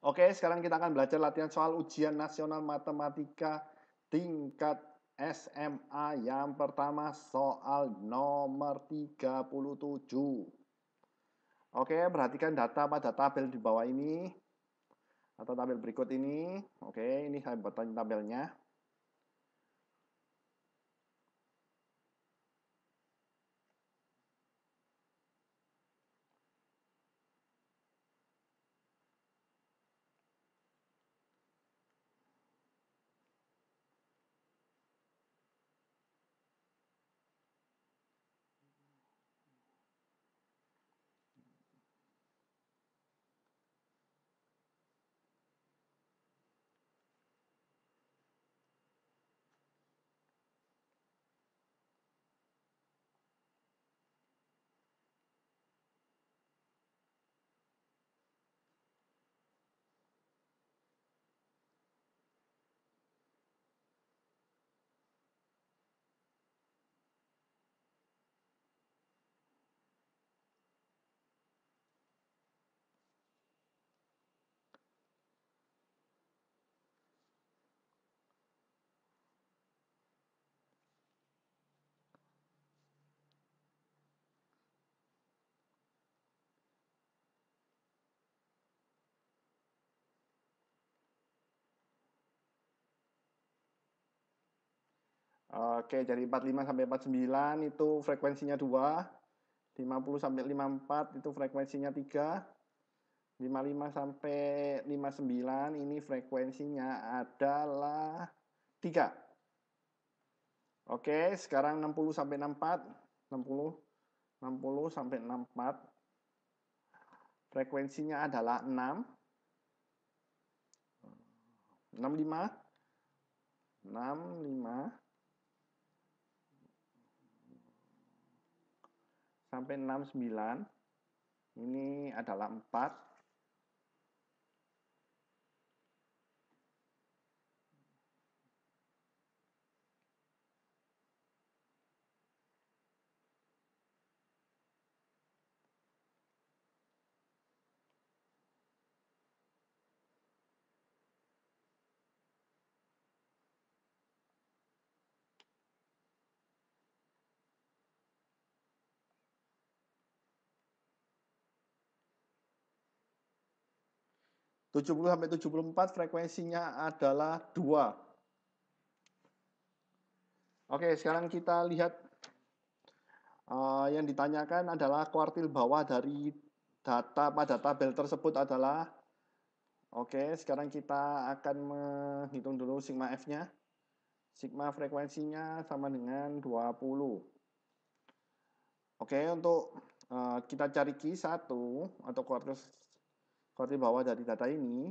Oke, sekarang kita akan belajar latihan soal ujian nasional matematika tingkat SMA yang pertama soal nomor 37. Oke, perhatikan data pada tabel di bawah ini atau tabel berikut ini. Oke, ini saya buatkan tabelnya. Oke, dari 45 sampai 49 itu frekuensinya 2. 50 sampai 54 itu frekuensinya 3. 55 sampai 59 ini frekuensinya adalah 3. Oke, sekarang 60 sampai 64. 60 60 sampai 64 frekuensinya adalah 6. 65 65 sampai 69 ini adalah 4 70 sampai 74 frekuensinya adalah 2. Oke, sekarang kita lihat uh, yang ditanyakan adalah kuartil bawah dari data pada tabel tersebut adalah Oke, sekarang kita akan menghitung dulu sigma F-nya. Sigma frekuensinya sama dengan 20. Oke, untuk uh, kita cari Q1 atau kuartil seperti bahwa dari data ini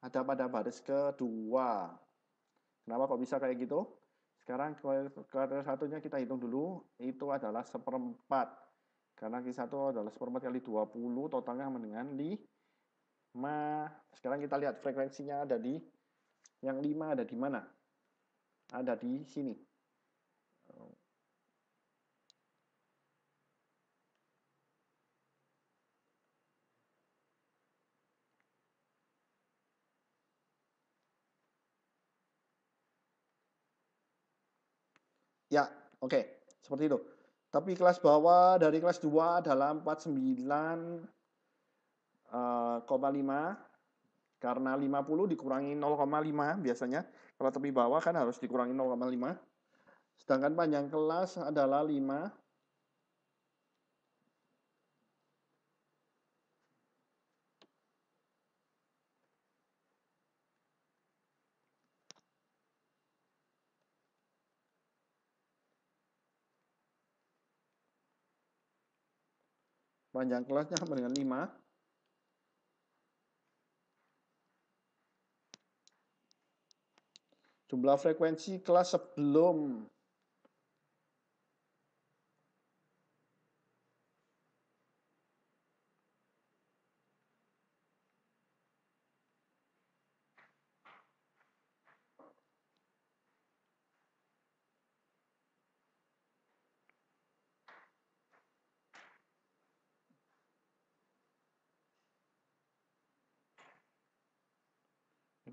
ada pada baris kedua. Kenapa kok bisa kayak gitu? Sekarang kuartil satunya kita hitung dulu, itu adalah seperempat. Karena Q1 adalah seperempat kali 20, totalnya dengan 5. Sekarang kita lihat frekuensinya ada di, yang 5 ada di mana? Ada di sini. Oke, okay, seperti itu. Tapi kelas bawah dari kelas 2 adalah 49,5 uh, eh, karena 50 dikurangi 0,5 biasanya. Kalau tepi bawah kan harus dikurangi 0,5. Sedangkan panjang kelas adalah 5 Panjang kelasnya sama dengan 5. Jumlah frekuensi kelas sebelum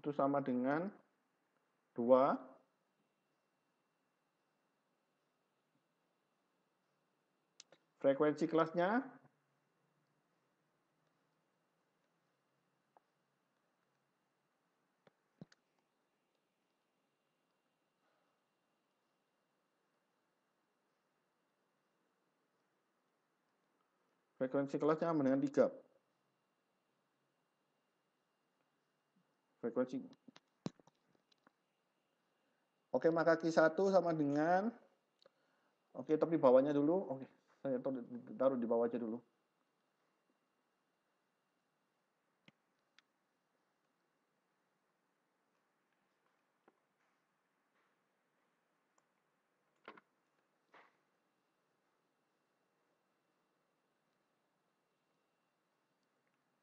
itu sama dengan 2 frekuensi kelasnya frekuensi kelasnya sama dengan 3 frekuensi. Oke, maka Q1 sama dengan Oke, tapi di bawahnya dulu. Oke, saya taruh di bawah aja dulu.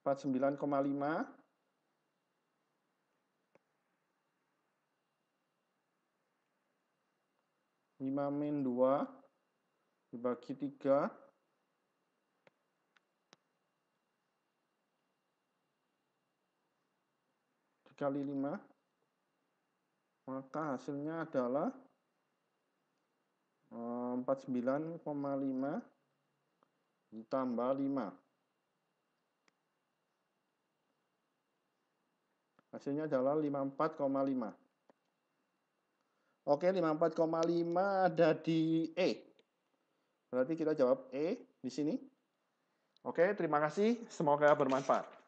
Empat sembilan koma lima 5 min 2 dibagi 3 dikali 5 maka hasilnya adalah 49,5 eh, ditambah 5 hasilnya adalah 54,5 Oke, 54,5 ada di E. Berarti kita jawab E di sini. Oke, terima kasih. Semoga bermanfaat.